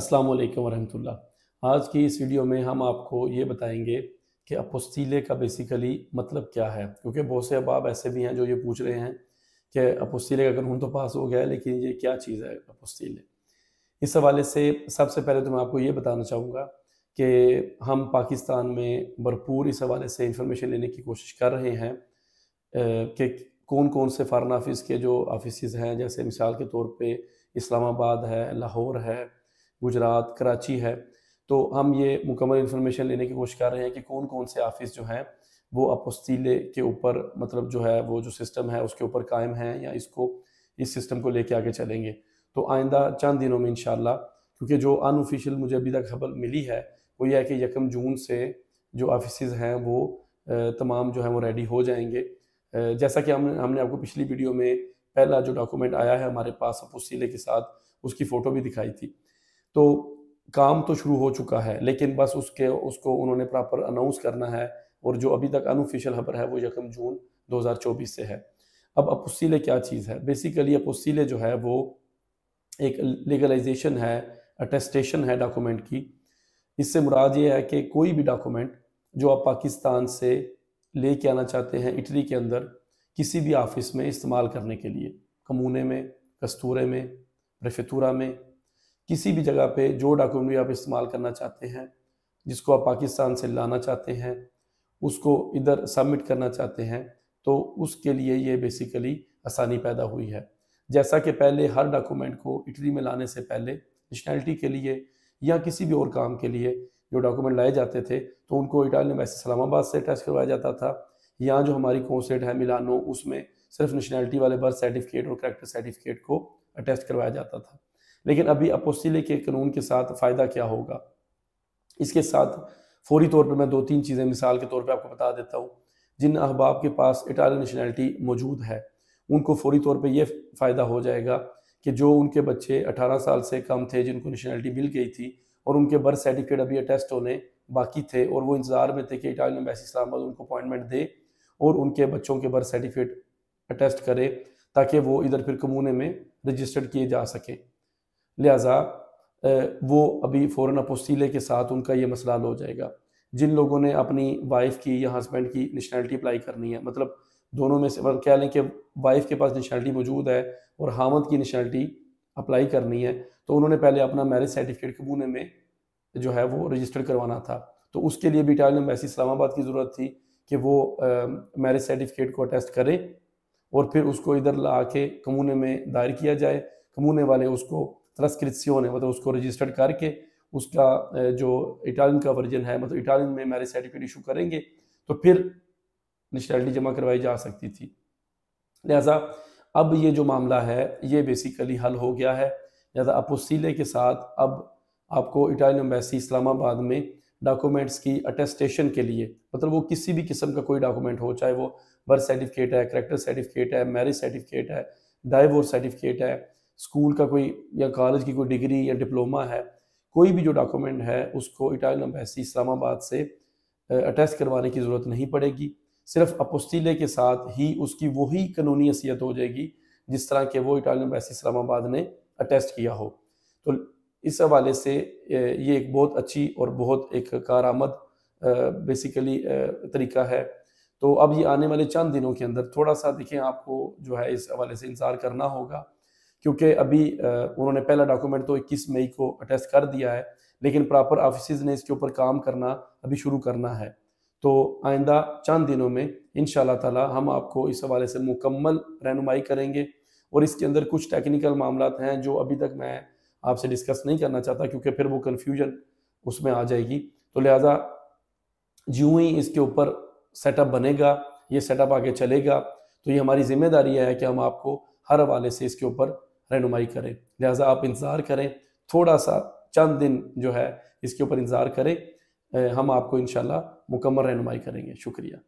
السلام علیکم ورحمۃ اللہ آج کی اس ویڈیو میں ہم آپ کو یہ بتائیں گے کہ اپوستیلے کا بیسیکلی مطلب کیا ہے کیونکہ بہت سے احباب ایسے بھی ہیں جو یہ پوچھ رہے ہیں کہ اپوستیلے کا قانون تو پاس ہو گیا ہے لیکن یہ کیا چیز ہے اپوستیلے اس حوالے سے سب سے پہلے تو میں آپ کو یہ بتانا چاہوں گا کہ ہم پاکستان میں بھرپور اس حوالے سے انفارمیشن لینے کی کوشش کر رہے ہیں کہ کون کون سے فارن آفس کے جو آفیسز ہیں جیسے مثال کے طور پہ اسلام آباد ہے لاہور ہے گجرات کراچی ہے تو ہم یہ مکمل انفارمیشن لینے کی کوشش کر رہے ہیں کہ کون کون سے آفس جو ہیں وہ اپوستیلے کے اوپر مطلب جو ہے وہ جو سسٹم ہے اس کے اوپر قائم ہیں یا اس کو اس سسٹم کو لے کے آگے چلیں گے تو آئندہ چند دنوں میں انشاءاللہ کیونکہ جو ان آفیشیل مجھے ابھی تک خبر ملی ہے وہ یہ ہے کہ یکم جون سے جو آفیسز ہیں وہ تمام جو ہیں وہ ریڈی ہو جائیں گے جیسا کہ ہم ہم نے آپ کو پچھلی ویڈیو میں پہلا جو ڈاکومنٹ آیا ہے ہمارے پاس اپوسیلے کے ساتھ اس کی فوٹو بھی دکھائی تھی تو کام تو شروع ہو چکا ہے لیکن بس اس کے اس کو انہوں نے پراپر اناؤنس کرنا ہے اور جو ابھی تک انوفیشیل خبر ہے وہ یکم جون دو ہزار چوبیس سے ہے اب اپوسیلے کیا چیز ہے بیسیکلی اپوسیلے جو ہے وہ ایک لیگلائزیشن ہے اٹیسٹیشن ہے ڈاکومنٹ کی اس سے مراد یہ ہے کہ کوئی بھی ڈاکومنٹ جو آپ پاکستان سے لے کے آنا چاہتے ہیں اٹلی کے اندر کسی بھی آفس میں استعمال کرنے کے لیے کمونے میں کستورے میں رفتورہ میں کسی بھی جگہ پہ جو ڈاکومنٹ بھی آپ استعمال کرنا چاہتے ہیں جس کو آپ پاکستان سے لانا چاہتے ہیں اس کو ادھر سبمٹ کرنا چاہتے ہیں تو اس کے لیے یہ بیسیکلی آسانی پیدا ہوئی ہے جیسا کہ پہلے ہر ڈاکومنٹ کو اٹلی میں لانے سے پہلے نیشنلٹی کے لیے یا کسی بھی اور کام کے لیے جو ڈاکومنٹ لائے جاتے تھے تو ان کو اٹالی میں اسلام آباد سے ٹیسٹ کروایا جاتا تھا یا جو ہماری کونسٹ ہے ملانو اس میں صرف نیشنلٹی والے برتھ سرٹیفکیٹ اور کریکٹر سرٹیفکیٹ کو اٹیسٹ کروایا جاتا تھا لیکن ابھی اپوسیلے کے قانون کے ساتھ فائدہ کیا ہوگا اس کے ساتھ فوری طور پہ میں دو تین چیزیں مثال کے طور پہ آپ کو بتا دیتا ہوں جن احباب کے پاس اٹالین نیشنلٹی موجود ہے ان کو فوری طور پہ یہ فائدہ ہو جائے گا کہ جو ان کے بچے اٹھارہ سال سے کم تھے جن کو نیشنلٹی مل گئی تھی اور ان کے برتھ سرٹیفکیٹ ابھی اٹیسٹ ہونے باقی تھے اور وہ انتظار میں تھے کہ اٹالین امبیسی اسلام آباد ان کو اپوائنٹمنٹ دے اور ان کے بچوں کے برتھ سرٹیفکیٹ اٹیسٹ کرے تاکہ وہ ادھر پھر کمونے میں رجسٹرڈ کیے جا سکیں لہٰذا وہ ابھی فوراً اپوستیلے کے ساتھ ان کا یہ مسئلہ حل ہو جائے گا جن لوگوں نے اپنی وائف کی یا ہسبینڈ کی نیشنلٹی اپلائی کرنی ہے مطلب دونوں میں سے مطلب کہہ لیں کہ وائف کے پاس نیشنلٹی موجود ہے اور حامد کی نیشنلٹی اپلائی کرنی ہے تو انہوں نے پہلے اپنا میرج سرٹیفکیٹ کبونے میں جو ہے وہ رجسٹر کروانا تھا تو اس کے لیے بھی ٹائم ایسی اسلام آباد کی ضرورت تھی کہ وہ میرج سرٹیفکیٹ کو اٹیسٹ کرے اور پھر اس کو ادھر لا کے کمونے میں دائر کیا جائے کمونے والے اس کو ٹرانسکرپسیون ہے مطلب اس کو رجسٹرڈ کر کے اس کا جو اٹالین کا ورژن ہے مطلب اٹالین میں میرے سرٹیفکیٹ ایشو کریں گے تو پھر نیشنلٹی جمع کروائی جا سکتی تھی لہذا اب یہ جو معاملہ ہے یہ بیسیکلی حل ہو گیا ہے لہٰذا اپ اسیلے کے ساتھ اب آپ کو اٹالین امبیسی اسلام آباد میں ڈاکومنٹس کی اٹیسٹیشن کے لیے مطلب وہ کسی بھی قسم کا کوئی ڈاکومنٹ ہو چاہے وہ برتھ سرٹیفکیٹ ہے کریکٹر سرٹیفکیٹ ہے میرج سرٹیفکیٹ ہے ڈائیورس سرٹیفکیٹ ہے اسکول کا کوئی یا کالج کی کوئی ڈگری یا ڈپلوما ہے کوئی بھی جو ڈاکومنٹ ہے اس کو امبیسی اسلام آباد سے اٹیسٹ کروانے کی ضرورت نہیں پڑے گی صرف اپوستیلے کے ساتھ ہی اس کی وہی قانونی حیثیت ہو جائے گی جس طرح کہ وہ امبیسی اسلام آباد نے اٹیسٹ کیا ہو تو اس حوالے سے یہ ایک بہت اچھی اور بہت ایک کارآمد بیسیکلی طریقہ ہے تو اب یہ آنے والے چند دنوں کے اندر تھوڑا سا دیکھیں آپ کو جو ہے اس حوالے سے انتظار کرنا ہوگا کیونکہ ابھی انہوں نے پہلا ڈاکومنٹ تو اکیس مئی کو اٹیسٹ کر دیا ہے لیکن پراپر آفیسز نے اس کے اوپر کام کرنا ابھی شروع کرنا ہے تو آئندہ چند دنوں میں ان شاء اللہ ہم آپ کو اس حوالے سے مکمل رہنمائی کریں گے اور اس کے اندر کچھ ٹیکنیکل معاملات ہیں جو ابھی تک میں آپ سے ڈسکس نہیں کرنا چاہتا کیونکہ پھر وہ کنفیوژن اس میں آ جائے گی تو لہٰذا جیوں ہی اس کے اوپر سیٹ اپ بنے گا یہ سیٹ اپ آگے چلے گا تو یہ ہماری ذمہ داری ہے کہ ہم آپ کو ہر حوالے سے اس کے اوپر رہنمائی کریں لہٰذا آپ انتظار کریں تھوڑا سا چند دن جو ہے اس کے اوپر انتظار کریں ہم آپ کو انشاءاللہ مکمل رہنمائی کریں گے شکریہ